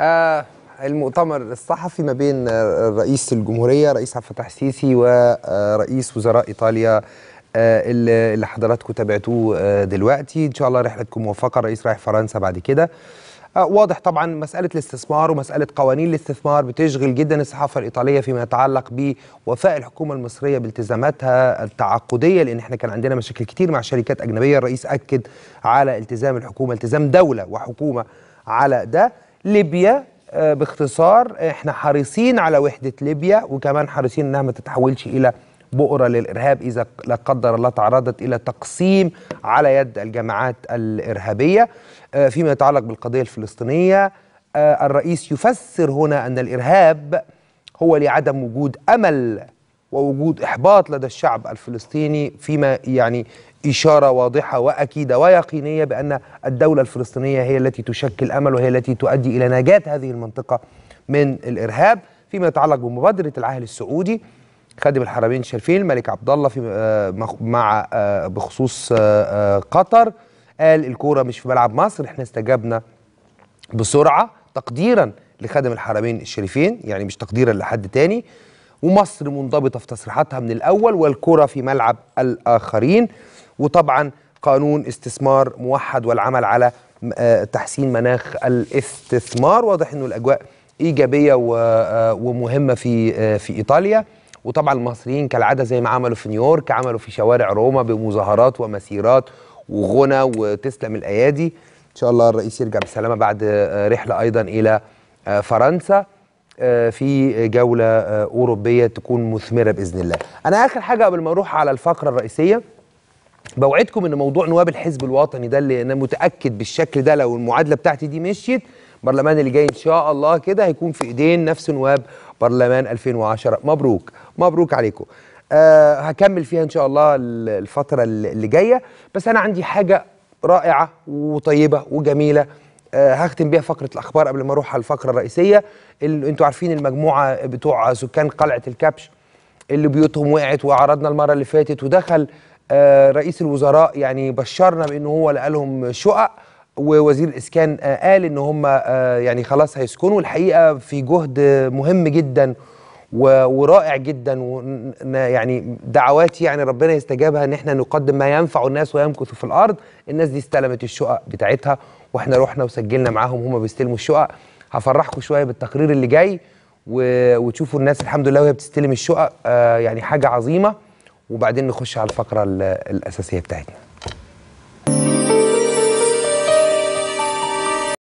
آه، المؤتمر الصحفي ما بين آه، رئيس الجمهورية رئيس عبد الفتاح السيسي ورئيس آه، وزراء إيطاليا اللي حضراتكم تابعتوه دلوقتي إن شاء الله رحلتكم موفقة الرئيس رايح فرنسا بعد كده واضح طبعا مسألة الاستثمار ومسألة قوانين الاستثمار بتشغل جدا الصحافة الإيطالية فيما يتعلق بوفاء الحكومة المصرية بالتزاماتها التعاقدية لأن احنا كان عندنا مشاكل كتير مع شركات أجنبية الرئيس أكد على التزام الحكومة التزام دولة وحكومة على ده ليبيا آه، باختصار احنا حريصين على وحده ليبيا وكمان حريصين انها ما تتحولش الى بؤره للارهاب اذا لا قدر الله تعرضت الى تقسيم على يد الجماعات الارهابيه آه، فيما يتعلق بالقضيه الفلسطينيه آه، الرئيس يفسر هنا ان الارهاب هو لعدم وجود امل ووجود إحباط لدى الشعب الفلسطيني فيما يعني إشارة واضحة وأكيدة ويقينية بأن الدولة الفلسطينية هي التي تشكل أمل وهي التي تؤدي إلى نجاة هذه المنطقة من الإرهاب فيما يتعلق بمبادرة العهل السعودي خادم الحرمين الشريفين الملك عبد الله في آه، مع آه، بخصوص آه، قطر قال الكوره مش في ملعب مصر احنا استجبنا بسرعه تقديرا لخادم الحرمين الشريفين يعني مش تقديرا لحد تاني ومصر منضبطة في تصريحاتها من الأول والكرة في ملعب الآخرين وطبعا قانون استثمار موحد والعمل على آه، تحسين مناخ الاستثمار واضح أنه الأجواء إيجابية آه، ومهمة في, آه، في إيطاليا وطبعا المصريين كالعادة زي ما عملوا في نيويورك عملوا في شوارع روما بمظاهرات ومسيرات وغنى وتسلم الأيادي إن شاء الله الرئيس يرجع بسلامة بعد رحلة أيضا إلى فرنسا آه، في جوله آه، اوروبيه تكون مثمره باذن الله. انا اخر حاجه قبل ما اروح على الفقره الرئيسيه بوعدكم ان موضوع نواب الحزب الوطني ده اللي انا متاكد بالشكل ده لو المعادله بتاعتي دي مشيت البرلمان اللي جاي ان شاء الله كده هيكون في ايدين نفس نواب برلمان 2010 مبروك مبروك عليكم أه هكمل فيها ان شاء الله الفتره اللي جايه بس انا عندي حاجه رائعه وطيبه وجميله آه، هختم بيها فقره الاخبار قبل ما اروح على الفقره الرئيسيه اللي انتوا عارفين المجموعه بتوع سكان قلعه الكبش اللي بيوتهم وقعت وعرضنا المره اللي فاتت ودخل آه، رئيس الوزراء يعني بشرنا بان هو لقى لهم شقق ووزير الاسكان آه، قال ان هم يعني خلاص هيسكنوا الحقيقه في جهد مهم جدا ورائع جدا يعني دعواتي يعني ربنا يستجابها ان احنا نقدم ما ينفع الناس ويمكث في الارض الناس دي استلمت الشقق بتاعتها واحنا رحنا وسجلنا معاهم هما بيستلموا الشقق هفرحكم شويه بالتقرير اللي جاي وتشوفوا الناس الحمد لله وهي بتستلم الشقق آه، يعني حاجه عظيمه وبعدين نخش على الفقره الاساسيه بتاعتنا